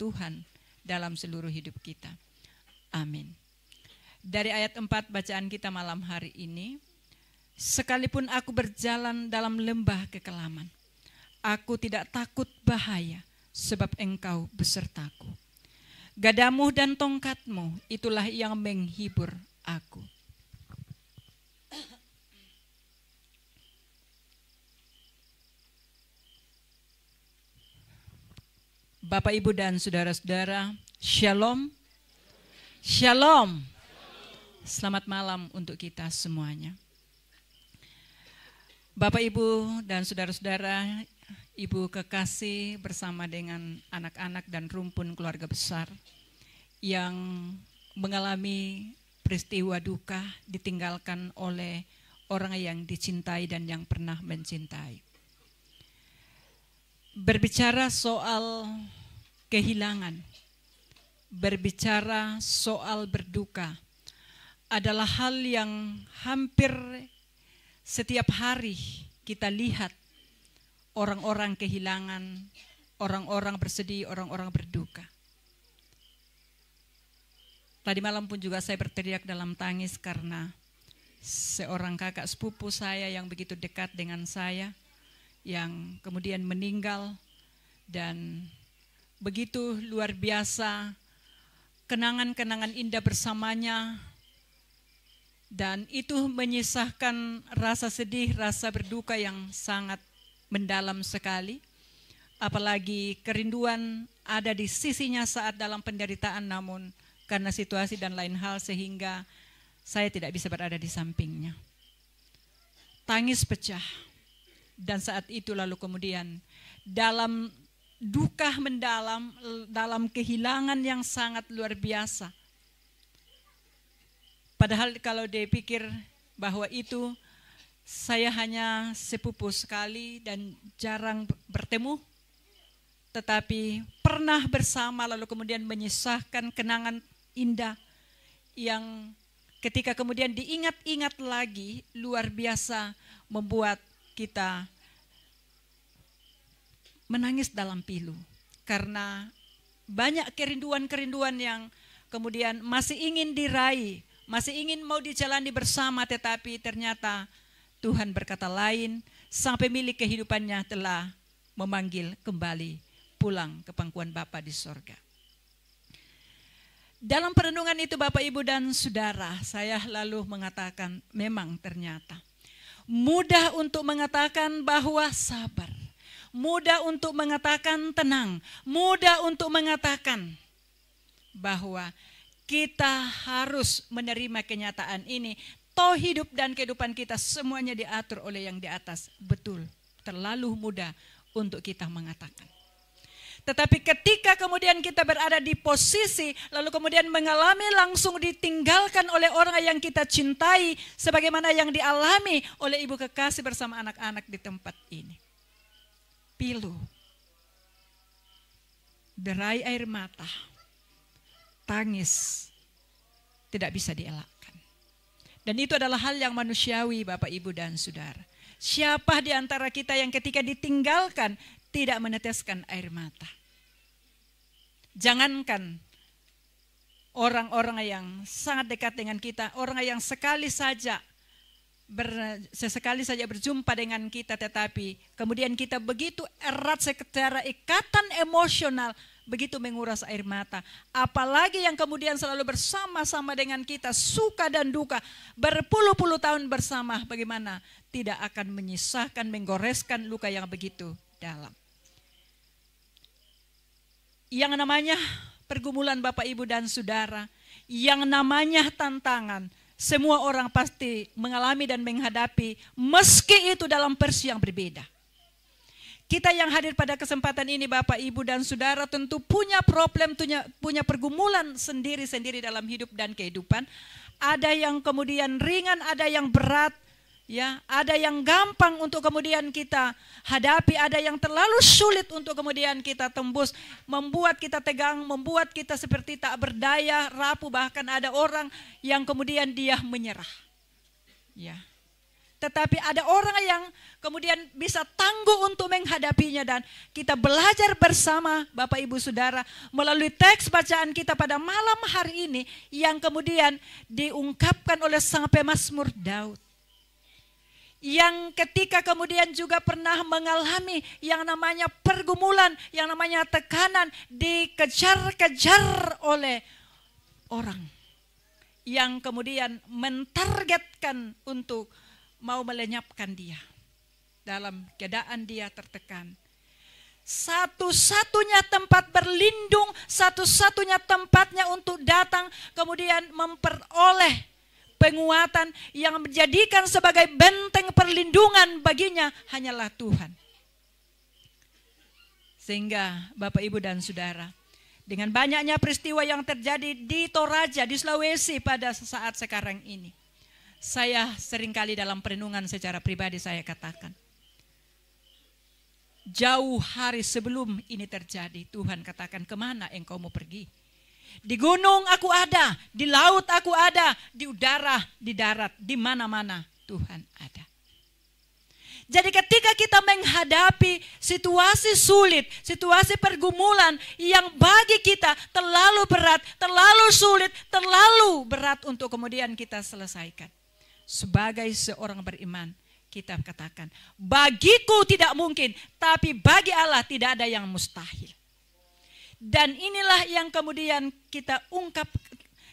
Tuhan dalam seluruh hidup kita. Amin. Dari ayat 4 bacaan kita malam hari ini, sekalipun aku berjalan dalam lembah kekelaman, aku tidak takut bahaya sebab engkau besertaku. Gadamu dan tongkatmu itulah yang menghibur aku. Bapak Ibu dan saudara-saudara, Shalom. Shalom. Selamat malam untuk kita semuanya. Bapak Ibu dan saudara-saudara, Ibu kekasih bersama dengan anak-anak dan rumpun keluarga besar yang mengalami peristiwa duka ditinggalkan oleh orang yang dicintai dan yang pernah mencintai berbicara soal kehilangan. Berbicara soal berduka adalah hal yang hampir setiap hari kita lihat orang-orang kehilangan, orang-orang bersedih, orang-orang berduka. Tadi malam pun juga saya berteriak dalam tangis karena seorang kakak sepupu saya yang begitu dekat dengan saya, yang kemudian meninggal dan begitu luar biasa kenangan-kenangan indah bersamanya dan itu menyisahkan rasa sedih, rasa berduka yang sangat mendalam sekali. Apalagi kerinduan ada di sisinya saat dalam penderitaan namun karena situasi dan lain hal sehingga saya tidak bisa berada di sampingnya. Tangis pecah dan saat itu lalu kemudian dalam duka mendalam dalam kehilangan yang sangat luar biasa. Padahal kalau dia pikir bahwa itu saya hanya sepupu sekali dan jarang bertemu, tetapi pernah bersama lalu kemudian menyisahkan kenangan indah yang ketika kemudian diingat-ingat lagi luar biasa membuat kita menangis dalam pilu karena banyak kerinduan-kerinduan yang kemudian masih ingin diraih, masih ingin mau dijalani bersama tetapi ternyata Tuhan berkata lain, sang pemilik kehidupannya telah memanggil kembali pulang ke pangkuan Bapa di sorga. Dalam perenungan itu Bapak Ibu dan Saudara, saya lalu mengatakan memang ternyata mudah untuk mengatakan bahwa sabar mudah untuk mengatakan tenang, mudah untuk mengatakan bahwa kita harus menerima kenyataan ini. Toh hidup dan kehidupan kita semuanya diatur oleh yang di atas. Betul, terlalu mudah untuk kita mengatakan. Tetapi ketika kemudian kita berada di posisi, lalu kemudian mengalami langsung ditinggalkan oleh orang yang kita cintai, sebagaimana yang dialami oleh ibu kekasih bersama anak-anak di tempat ini pilu, derai air mata, tangis, tidak bisa dielakkan. Dan itu adalah hal yang manusiawi Bapak Ibu dan Saudara. Siapa di antara kita yang ketika ditinggalkan tidak meneteskan air mata? Jangankan orang-orang yang sangat dekat dengan kita, orang yang sekali saja ber, sesekali saja berjumpa dengan kita tetapi kemudian kita begitu erat secara ikatan emosional begitu menguras air mata apalagi yang kemudian selalu bersama-sama dengan kita suka dan duka berpuluh-puluh tahun bersama bagaimana tidak akan menyisahkan menggoreskan luka yang begitu dalam yang namanya pergumulan Bapak Ibu dan Saudara yang namanya tantangan semua orang pasti mengalami dan menghadapi meski itu dalam versi yang berbeda. Kita yang hadir pada kesempatan ini Bapak, Ibu dan Saudara tentu punya problem, punya, punya pergumulan sendiri-sendiri dalam hidup dan kehidupan. Ada yang kemudian ringan, ada yang berat, Ya, ada yang gampang untuk kemudian kita hadapi, ada yang terlalu sulit untuk kemudian kita tembus, membuat kita tegang, membuat kita seperti tak berdaya, rapuh, bahkan ada orang yang kemudian dia menyerah. Ya. Tetapi ada orang yang kemudian bisa tangguh untuk menghadapinya dan kita belajar bersama Bapak Ibu Saudara melalui teks bacaan kita pada malam hari ini yang kemudian diungkapkan oleh sang pemazmur Daud yang ketika kemudian juga pernah mengalami yang namanya pergumulan, yang namanya tekanan, dikejar-kejar oleh orang yang kemudian mentargetkan untuk mau melenyapkan dia dalam keadaan dia tertekan. Satu-satunya tempat berlindung, satu-satunya tempatnya untuk datang kemudian memperoleh penguatan yang menjadikan sebagai benteng perlindungan baginya hanyalah Tuhan. Sehingga Bapak Ibu dan Saudara, dengan banyaknya peristiwa yang terjadi di Toraja, di Sulawesi pada saat sekarang ini. Saya seringkali dalam perenungan secara pribadi saya katakan. Jauh hari sebelum ini terjadi, Tuhan katakan kemana engkau mau pergi? Di gunung aku ada, di laut aku ada, di udara, di darat, di mana-mana Tuhan ada. Jadi ketika kita menghadapi situasi sulit, situasi pergumulan yang bagi kita terlalu berat, terlalu sulit, terlalu berat untuk kemudian kita selesaikan. Sebagai seorang beriman, kita katakan, bagiku tidak mungkin, tapi bagi Allah tidak ada yang mustahil. Dan inilah yang kemudian kita ungkap,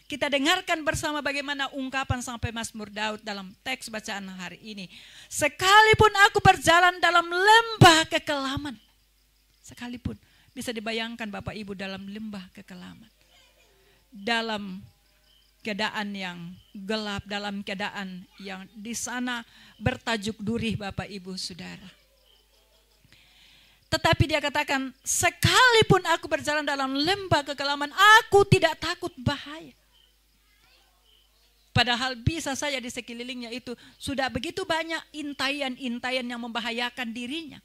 kita dengarkan bersama bagaimana ungkapan sampai Mas Daud dalam teks bacaan hari ini. Sekalipun aku berjalan dalam lembah kekelaman. Sekalipun bisa dibayangkan Bapak Ibu dalam lembah kekelaman. Dalam keadaan yang gelap, dalam keadaan yang di sana bertajuk duri, Bapak Ibu Saudara tetapi dia katakan, sekalipun aku berjalan dalam lembah kegelaman, aku tidak takut bahaya. Padahal bisa saja di sekelilingnya itu sudah begitu banyak intaian-intaian yang membahayakan dirinya.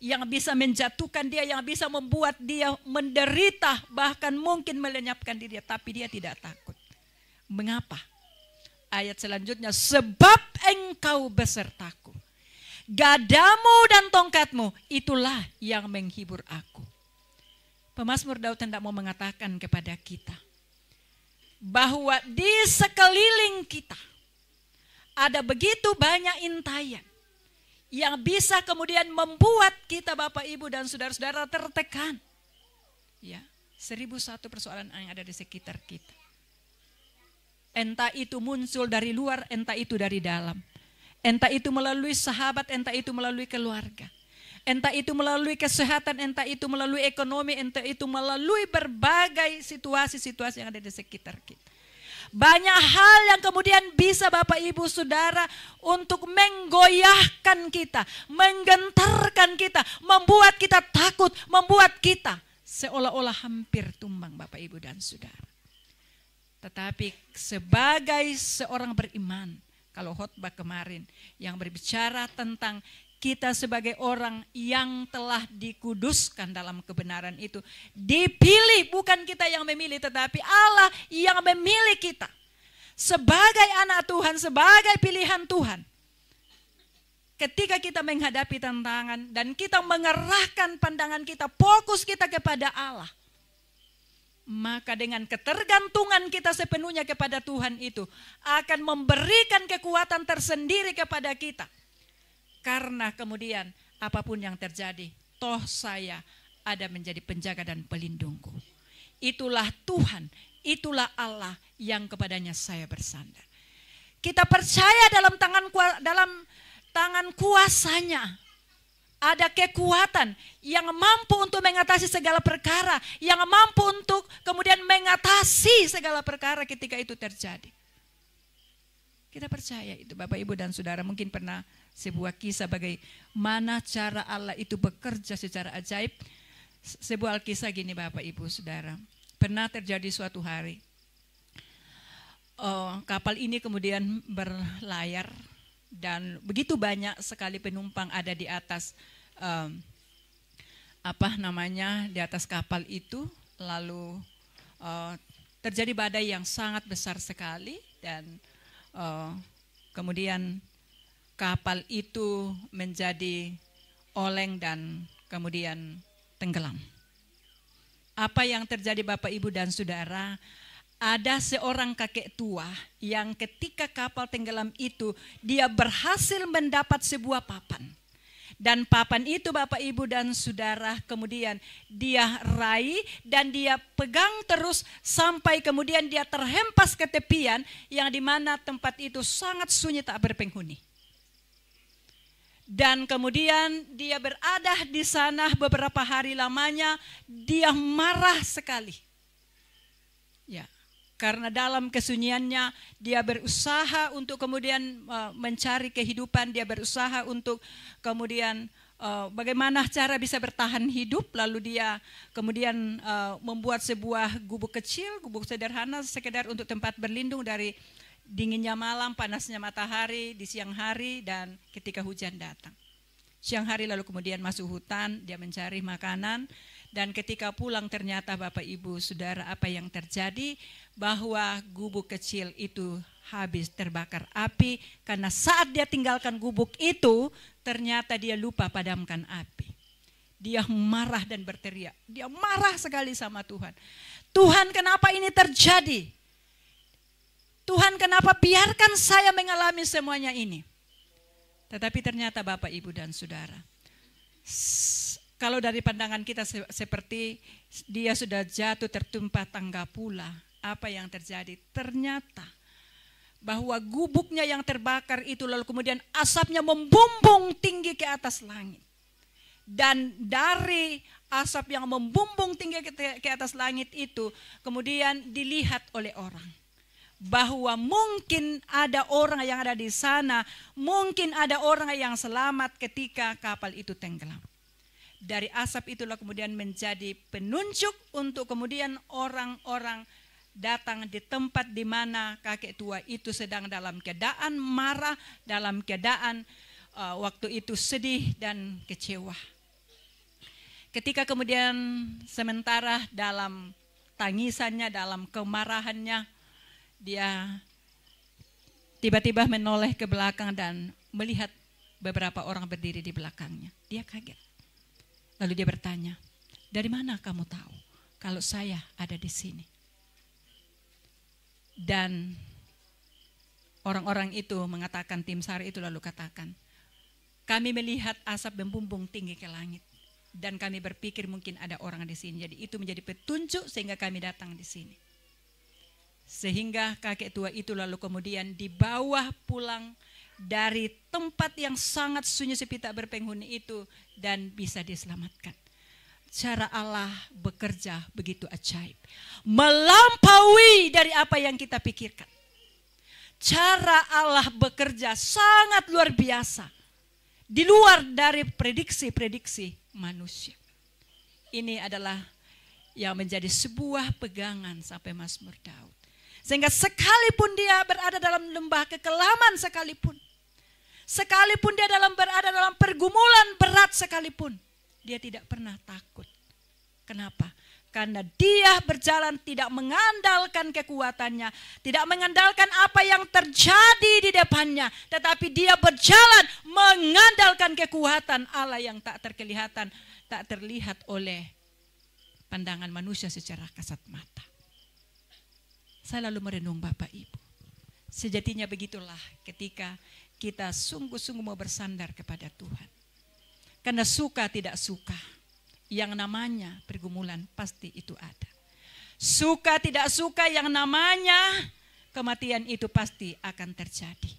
Yang bisa menjatuhkan dia, yang bisa membuat dia menderita, bahkan mungkin melenyapkan diri. Tapi dia tidak takut. Mengapa? Ayat selanjutnya, sebab engkau besertaku gadamu dan tongkatmu itulah yang menghibur aku. Pemasmur Daud hendak mau mengatakan kepada kita bahwa di sekeliling kita ada begitu banyak intayan yang bisa kemudian membuat kita Bapak Ibu dan saudara-saudara tertekan. Ya, seribu satu persoalan yang ada di sekitar kita. Entah itu muncul dari luar, entah itu dari dalam. Entah itu melalui sahabat, entah itu melalui keluarga. Entah itu melalui kesehatan, entah itu melalui ekonomi, entah itu melalui berbagai situasi-situasi yang ada di sekitar kita. Banyak hal yang kemudian bisa Bapak Ibu Saudara untuk menggoyahkan kita, menggentarkan kita, membuat kita takut, membuat kita seolah-olah hampir tumbang Bapak Ibu dan Saudara. Tetapi sebagai seorang beriman, kalau khotbah kemarin yang berbicara tentang kita sebagai orang yang telah dikuduskan dalam kebenaran itu dipilih bukan kita yang memilih tetapi Allah yang memilih kita sebagai anak Tuhan sebagai pilihan Tuhan ketika kita menghadapi tantangan dan kita mengerahkan pandangan kita fokus kita kepada Allah maka dengan ketergantungan kita sepenuhnya kepada Tuhan itu akan memberikan kekuatan tersendiri kepada kita. Karena kemudian apapun yang terjadi, toh saya ada menjadi penjaga dan pelindungku. Itulah Tuhan, itulah Allah yang kepadanya saya bersandar. Kita percaya dalam tangan dalam tangan kuasanya ada kekuatan yang mampu untuk mengatasi segala perkara, yang mampu untuk kemudian mengatasi segala perkara ketika itu terjadi. Kita percaya itu Bapak Ibu dan Saudara mungkin pernah sebuah kisah bagaimana cara Allah itu bekerja secara ajaib. Sebuah kisah gini Bapak Ibu Saudara. Pernah terjadi suatu hari. Oh, kapal ini kemudian berlayar dan begitu banyak sekali penumpang ada di atas um, apa namanya di atas kapal itu lalu uh, terjadi badai yang sangat besar sekali dan uh, kemudian kapal itu menjadi oleng dan kemudian tenggelam. Apa yang terjadi Bapak Ibu dan Saudara? ada seorang kakek tua yang ketika kapal tenggelam itu dia berhasil mendapat sebuah papan. Dan papan itu Bapak Ibu dan Saudara kemudian dia raih dan dia pegang terus sampai kemudian dia terhempas ke tepian yang dimana tempat itu sangat sunyi tak berpenghuni. Dan kemudian dia berada di sana beberapa hari lamanya dia marah sekali. Ya karena dalam kesunyiannya dia berusaha untuk kemudian uh, mencari kehidupan, dia berusaha untuk kemudian uh, bagaimana cara bisa bertahan hidup, lalu dia kemudian uh, membuat sebuah gubuk kecil, gubuk sederhana sekedar untuk tempat berlindung dari dinginnya malam, panasnya matahari di siang hari dan ketika hujan datang. Siang hari lalu kemudian masuk hutan, dia mencari makanan, dan ketika pulang ternyata Bapak Ibu Saudara apa yang terjadi bahwa gubuk kecil itu habis terbakar api karena saat dia tinggalkan gubuk itu ternyata dia lupa padamkan api. Dia marah dan berteriak. Dia marah sekali sama Tuhan. Tuhan kenapa ini terjadi? Tuhan kenapa biarkan saya mengalami semuanya ini? Tetapi ternyata Bapak Ibu dan Saudara kalau dari pandangan kita se seperti dia sudah jatuh tertumpah tangga pula, apa yang terjadi? Ternyata bahwa gubuknya yang terbakar itu lalu kemudian asapnya membumbung tinggi ke atas langit. Dan dari asap yang membumbung tinggi ke atas langit itu kemudian dilihat oleh orang bahwa mungkin ada orang yang ada di sana, mungkin ada orang yang selamat ketika kapal itu tenggelam. Dari asap itulah kemudian menjadi penunjuk untuk kemudian orang-orang datang di tempat di mana kakek tua itu sedang dalam keadaan marah, dalam keadaan uh, waktu itu sedih dan kecewa. Ketika kemudian sementara dalam tangisannya, dalam kemarahannya, dia tiba-tiba menoleh ke belakang dan melihat beberapa orang berdiri di belakangnya. Dia kaget. Lalu dia bertanya, dari mana kamu tahu kalau saya ada di sini? Dan orang-orang itu mengatakan, tim SAR itu lalu katakan, kami melihat asap membumbung tinggi ke langit. Dan kami berpikir mungkin ada orang di sini. Jadi itu menjadi petunjuk sehingga kami datang di sini. Sehingga kakek tua itu lalu kemudian dibawa pulang dari tempat yang sangat sunyi sepi tak berpenghuni itu dan bisa diselamatkan. Cara Allah bekerja begitu ajaib. Melampaui dari apa yang kita pikirkan. Cara Allah bekerja sangat luar biasa. Di luar dari prediksi-prediksi manusia. Ini adalah yang menjadi sebuah pegangan sampai Mazmur Daud. Sehingga sekalipun dia berada dalam lembah kekelaman sekalipun, Sekalipun dia dalam berada dalam pergumulan berat sekalipun, dia tidak pernah takut. Kenapa? Karena dia berjalan tidak mengandalkan kekuatannya, tidak mengandalkan apa yang terjadi di depannya, tetapi dia berjalan mengandalkan kekuatan Allah yang tak terkelihatan, tak terlihat oleh pandangan manusia secara kasat mata. Saya lalu merenung Bapak Ibu. Sejatinya begitulah ketika kita sungguh-sungguh mau bersandar kepada Tuhan. Karena suka tidak suka, yang namanya pergumulan pasti itu ada. Suka tidak suka yang namanya kematian itu pasti akan terjadi.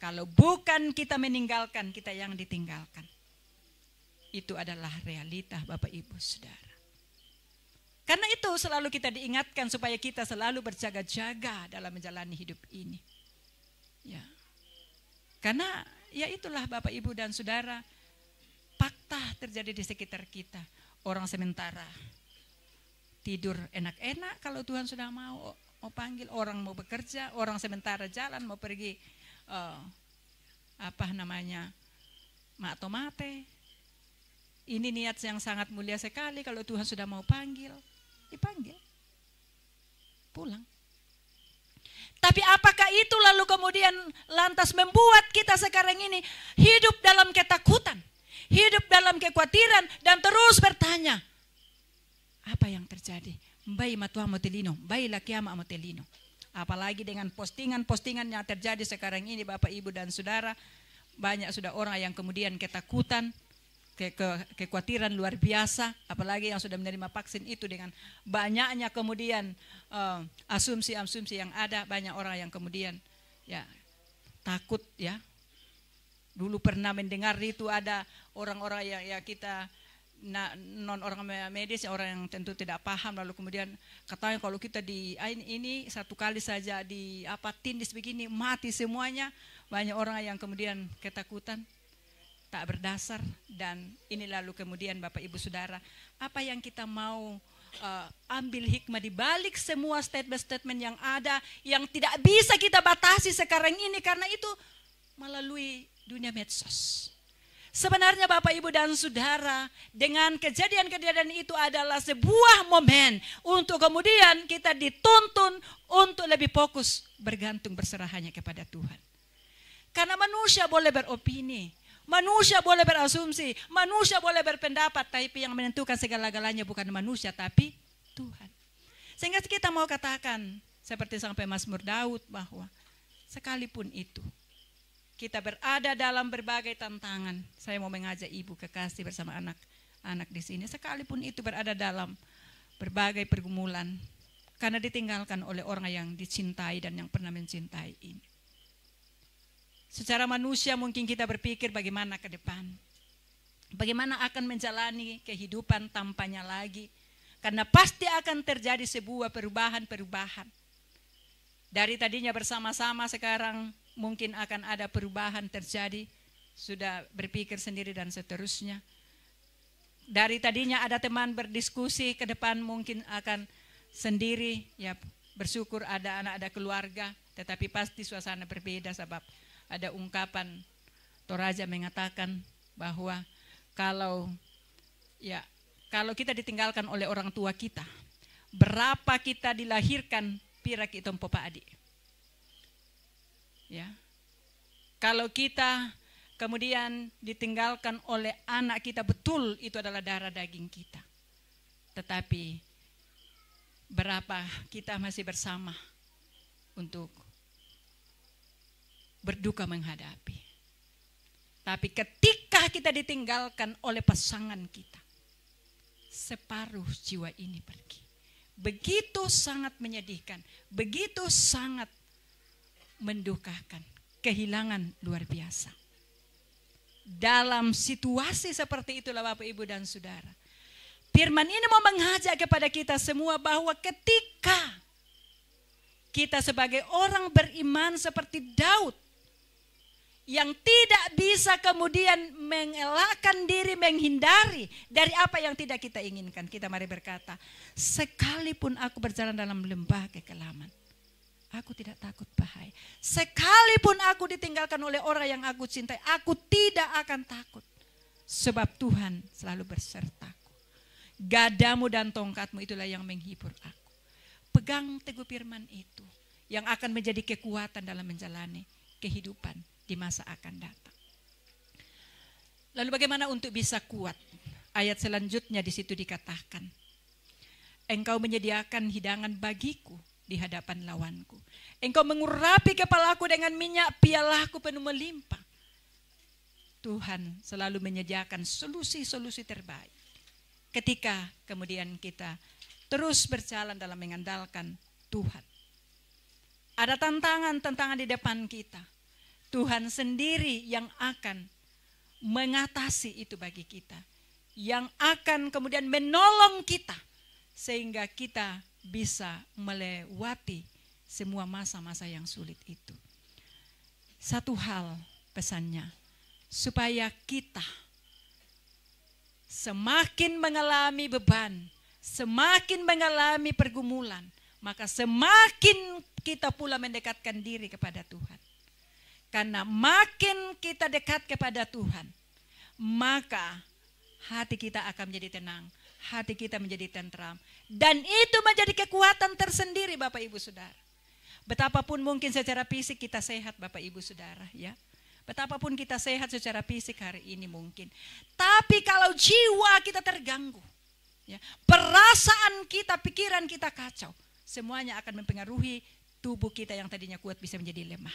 Kalau bukan kita meninggalkan, kita yang ditinggalkan. Itu adalah realita Bapak Ibu Saudara. Karena itu selalu kita diingatkan supaya kita selalu berjaga-jaga dalam menjalani hidup ini. Ya. Karena ya itulah Bapak Ibu dan Saudara, fakta terjadi di sekitar kita. Orang sementara tidur enak-enak kalau Tuhan sudah mau mau panggil orang mau bekerja, orang sementara jalan mau pergi uh, apa namanya mak atau mate. Ini niat yang sangat mulia sekali kalau Tuhan sudah mau panggil, dipanggil. Pulang. Tapi apakah itu lalu kemudian lantas membuat kita sekarang ini hidup dalam ketakutan, hidup dalam kekhawatiran dan terus bertanya, apa yang terjadi? Bayi matua motelino, bayi laki ama motelino. Apalagi dengan postingan-postingan yang terjadi sekarang ini Bapak Ibu dan Saudara, banyak sudah orang yang kemudian ketakutan, ke, ke, kekhawatiran luar biasa, apalagi yang sudah menerima vaksin itu dengan banyaknya kemudian eh, asumsi-asumsi uh, yang ada, banyak orang yang kemudian ya takut ya. Dulu pernah mendengar itu ada orang-orang yang ya kita non orang medis orang yang tentu tidak paham lalu kemudian katanya kalau kita di ah, ini satu kali saja di apa tindis begini mati semuanya banyak orang yang kemudian ketakutan tak berdasar dan ini lalu kemudian Bapak Ibu Saudara apa yang kita mau uh, ambil hikmah di balik semua statement-statement yang ada yang tidak bisa kita batasi sekarang ini karena itu melalui dunia medsos. Sebenarnya Bapak Ibu dan Saudara, dengan kejadian-kejadian itu adalah sebuah momen untuk kemudian kita dituntun untuk lebih fokus bergantung berserahannya kepada Tuhan. Karena manusia boleh beropini, Manusia boleh berasumsi, manusia boleh berpendapat, tapi yang menentukan segala-galanya bukan manusia, tapi Tuhan. Sehingga kita mau katakan, seperti sampai Mas Daud, bahwa sekalipun itu, kita berada dalam berbagai tantangan. Saya mau mengajak ibu kekasih bersama anak-anak di sini, sekalipun itu berada dalam berbagai pergumulan, karena ditinggalkan oleh orang yang dicintai dan yang pernah mencintai ini. Secara manusia mungkin kita berpikir bagaimana ke depan. Bagaimana akan menjalani kehidupan tanpanya lagi. Karena pasti akan terjadi sebuah perubahan-perubahan. Dari tadinya bersama-sama sekarang mungkin akan ada perubahan terjadi. Sudah berpikir sendiri dan seterusnya. Dari tadinya ada teman berdiskusi ke depan mungkin akan sendiri. Ya bersyukur ada anak, ada keluarga. Tetapi pasti suasana berbeda sebab ada ungkapan Toraja mengatakan bahwa kalau ya kalau kita ditinggalkan oleh orang tua kita, berapa kita dilahirkan pira kita papa adik. Ya. Kalau kita kemudian ditinggalkan oleh anak kita betul itu adalah darah daging kita. Tetapi berapa kita masih bersama untuk berduka menghadapi. Tapi ketika kita ditinggalkan oleh pasangan kita, separuh jiwa ini pergi. Begitu sangat menyedihkan, begitu sangat mendukakan, kehilangan luar biasa. Dalam situasi seperti itulah Bapak Ibu dan Saudara. Firman ini mau mengajak kepada kita semua bahwa ketika kita sebagai orang beriman seperti Daud yang tidak bisa kemudian mengelakkan diri menghindari dari apa yang tidak kita inginkan. Kita mari berkata, sekalipun aku berjalan dalam lembah kekelaman, aku tidak takut bahaya. Sekalipun aku ditinggalkan oleh orang yang aku cintai, aku tidak akan takut. Sebab Tuhan selalu bersertaku. Gadamu dan tongkatmu itulah yang menghibur aku. Pegang teguh firman itu yang akan menjadi kekuatan dalam menjalani kehidupan di masa akan datang. Lalu bagaimana untuk bisa kuat? Ayat selanjutnya di situ dikatakan, Engkau menyediakan hidangan bagiku di hadapan lawanku. Engkau mengurapi kepalaku dengan minyak, pialahku penuh melimpah. Tuhan selalu menyediakan solusi-solusi terbaik. Ketika kemudian kita terus berjalan dalam mengandalkan Tuhan. Ada tantangan-tantangan di depan kita Tuhan sendiri yang akan mengatasi itu bagi kita. Yang akan kemudian menolong kita sehingga kita bisa melewati semua masa-masa yang sulit itu. Satu hal pesannya, supaya kita semakin mengalami beban, semakin mengalami pergumulan, maka semakin kita pula mendekatkan diri kepada Tuhan. Karena makin kita dekat kepada Tuhan, maka hati kita akan menjadi tenang, hati kita menjadi tentram. Dan itu menjadi kekuatan tersendiri Bapak Ibu Saudara. Betapapun mungkin secara fisik kita sehat Bapak Ibu Saudara ya. Betapapun kita sehat secara fisik hari ini mungkin. Tapi kalau jiwa kita terganggu, ya, perasaan kita, pikiran kita kacau, semuanya akan mempengaruhi tubuh kita yang tadinya kuat bisa menjadi lemah.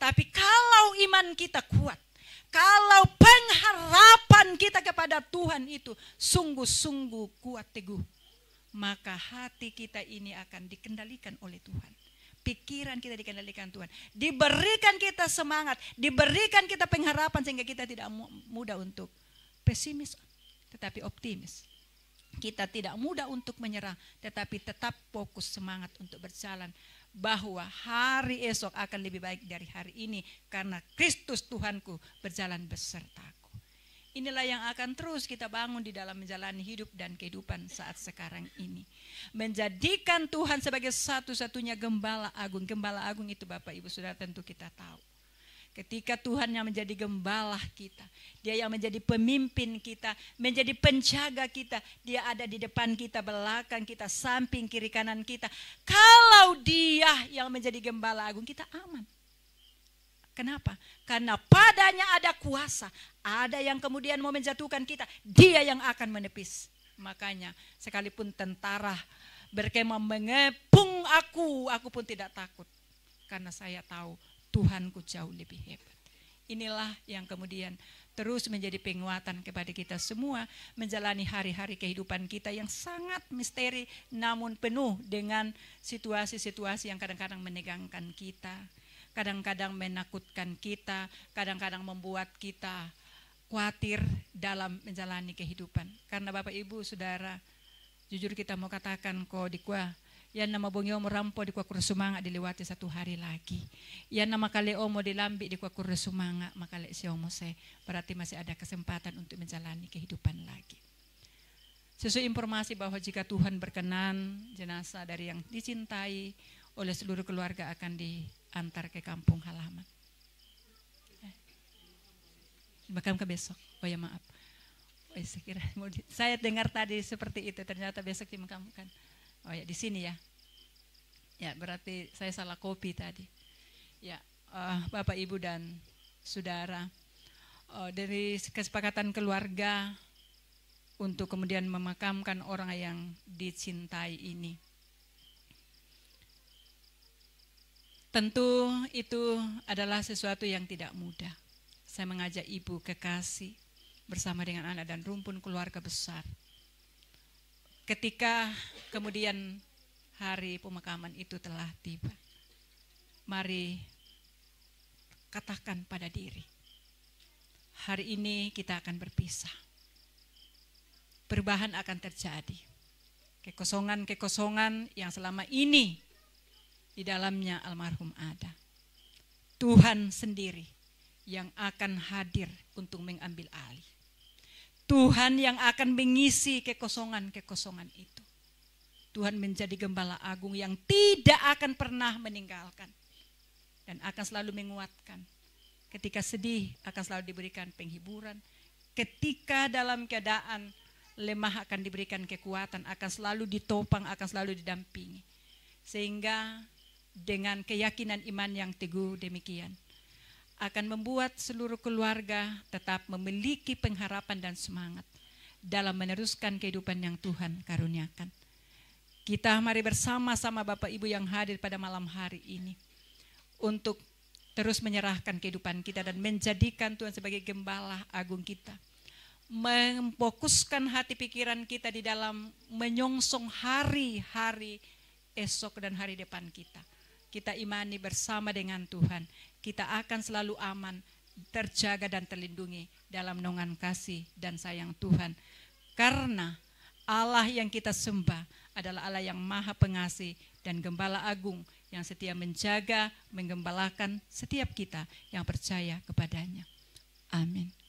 Tapi kalau iman kita kuat, kalau pengharapan kita kepada Tuhan itu sungguh-sungguh kuat teguh, maka hati kita ini akan dikendalikan oleh Tuhan. Pikiran kita dikendalikan Tuhan. Diberikan kita semangat, diberikan kita pengharapan sehingga kita tidak mudah untuk pesimis tetapi optimis. Kita tidak mudah untuk menyerah, tetapi tetap fokus semangat untuk berjalan bahwa hari esok akan lebih baik dari hari ini karena Kristus Tuhanku berjalan besertaku. Inilah yang akan terus kita bangun di dalam menjalani hidup dan kehidupan saat sekarang ini. Menjadikan Tuhan sebagai satu-satunya gembala agung. Gembala agung itu Bapak Ibu Saudara tentu kita tahu. Ketika Tuhan yang menjadi gembala kita, Dia yang menjadi pemimpin kita, menjadi penjaga kita, Dia ada di depan kita, belakang kita, samping kiri kanan kita. Kalau Dia yang menjadi gembala agung, kita aman. Kenapa? Karena padanya ada kuasa, ada yang kemudian mau menjatuhkan kita, Dia yang akan menepis. Makanya, sekalipun tentara berkemah mengepung aku, aku pun tidak takut karena saya tahu Tuhanku jauh lebih hebat. Inilah yang kemudian terus menjadi penguatan kepada kita semua menjalani hari-hari kehidupan kita yang sangat misteri namun penuh dengan situasi-situasi yang kadang-kadang menegangkan kita, kadang-kadang menakutkan kita, kadang-kadang membuat kita khawatir dalam menjalani kehidupan. Karena Bapak Ibu, Saudara, jujur kita mau katakan kok di kuah. Yang nama omo rampo di kuakur sumanga dilewati satu hari lagi Yang nama kali omo dilambi di kuakur sumanga si omo se berarti masih ada kesempatan untuk menjalani kehidupan lagi sesuai informasi bahwa jika Tuhan berkenan jenazah dari yang dicintai oleh seluruh keluarga akan diantar ke kampung halaman eh, bahkan ke besok oh ya maaf oh, saya kira saya dengar tadi seperti itu ternyata besok dimakamkan Oh ya, di sini ya. Ya, berarti saya salah kopi tadi. Ya, uh, Bapak Ibu dan saudara, uh, dari kesepakatan keluarga untuk kemudian memakamkan orang yang dicintai ini. Tentu itu adalah sesuatu yang tidak mudah. Saya mengajak ibu kekasih bersama dengan anak dan rumpun keluarga besar ketika kemudian hari pemakaman itu telah tiba. Mari katakan pada diri, hari ini kita akan berpisah. Perubahan akan terjadi. Kekosongan-kekosongan yang selama ini di dalamnya almarhum ada. Tuhan sendiri yang akan hadir untuk mengambil alih. Tuhan yang akan mengisi kekosongan-kekosongan itu. Tuhan menjadi gembala agung yang tidak akan pernah meninggalkan dan akan selalu menguatkan. Ketika sedih akan selalu diberikan penghiburan. Ketika dalam keadaan lemah akan diberikan kekuatan, akan selalu ditopang, akan selalu didampingi. Sehingga dengan keyakinan iman yang teguh demikian, akan membuat seluruh keluarga tetap memiliki pengharapan dan semangat dalam meneruskan kehidupan yang Tuhan karuniakan. Kita mari bersama-sama Bapak Ibu yang hadir pada malam hari ini untuk terus menyerahkan kehidupan kita dan menjadikan Tuhan sebagai gembala agung kita. Memfokuskan hati pikiran kita di dalam menyongsong hari-hari esok dan hari depan kita kita imani bersama dengan Tuhan, kita akan selalu aman, terjaga dan terlindungi dalam nongan kasih dan sayang Tuhan. Karena Allah yang kita sembah adalah Allah yang maha pengasih dan gembala agung yang setia menjaga, menggembalakan setiap kita yang percaya kepadanya. Amin.